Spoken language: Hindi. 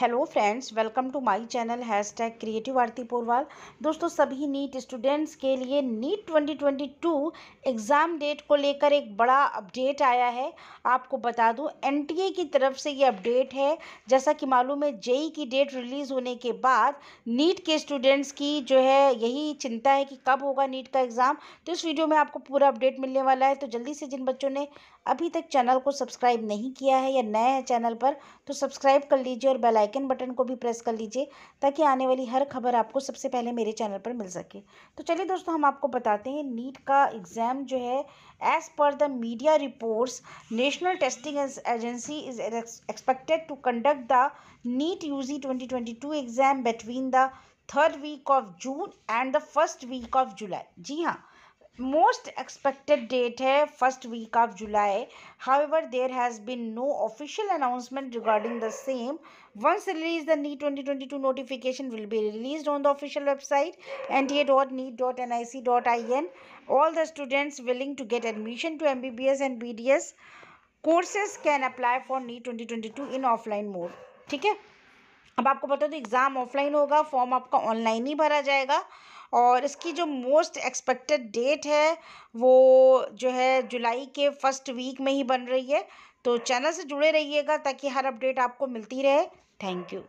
hello friends welcome to my channel hash tag creative Aarti Porwal दोस्तों सभी नीट स्टूडेंट्स के लिए नीट 2022 एग्ज़ाम डेट को लेकर एक बड़ा अपडेट आया है आपको बता दूं एनटीए की तरफ से ये अपडेट है जैसा कि मालूम है जेई की डेट रिलीज़ होने के बाद नीट के स्टूडेंट्स की जो है यही चिंता है कि कब होगा नीट का एग्ज़ाम तो इस वीडियो में आपको पूरा अपडेट मिलने वाला है तो जल्दी से जिन बच्चों ने अभी तक चैनल को सब्सक्राइब नहीं किया है या नए हैं चैनल पर तो सब्सक्राइब कर लीजिए और बेलाइन आइकन बटन को भी प्रेस कर लीजिए ताकि आने वाली हर खबर आपको सबसे पहले मेरे चैनल पर मिल सके तो चलिए दोस्तों हम आपको बताते हैं नीट का एग्ज़ाम जो है as per the media reports national testing agency is expected to conduct the NEET U G twenty twenty to exam between the third week of June and the first week of July जी हाँ मोस्ट एक्सपेक्टेड डेट है first week of July how ever there has been no official announcement regarding the same once release the knee twenty twenty to notification will be release on the official website N T A dot NEET dot N I C dot I N all the students willing to get admission to M B B S and B D S courses can apply for NEET twenty twenty two in offline mode ठीक है अब आपको बता दो एग्ज़ाम ऑफलाइन होगा फॉर्म आपका ऑनलाइन ही भरा जाएगा और इसकी जो मोस्ट एक्सपेक्टेड डेट है वो जो है जुलाई के फर्स्ट वीक में ही बन रही है तो चैनल से जुड़े रहिएगा ताकि हर अपडेट आपको मिलती रहे थैंक यू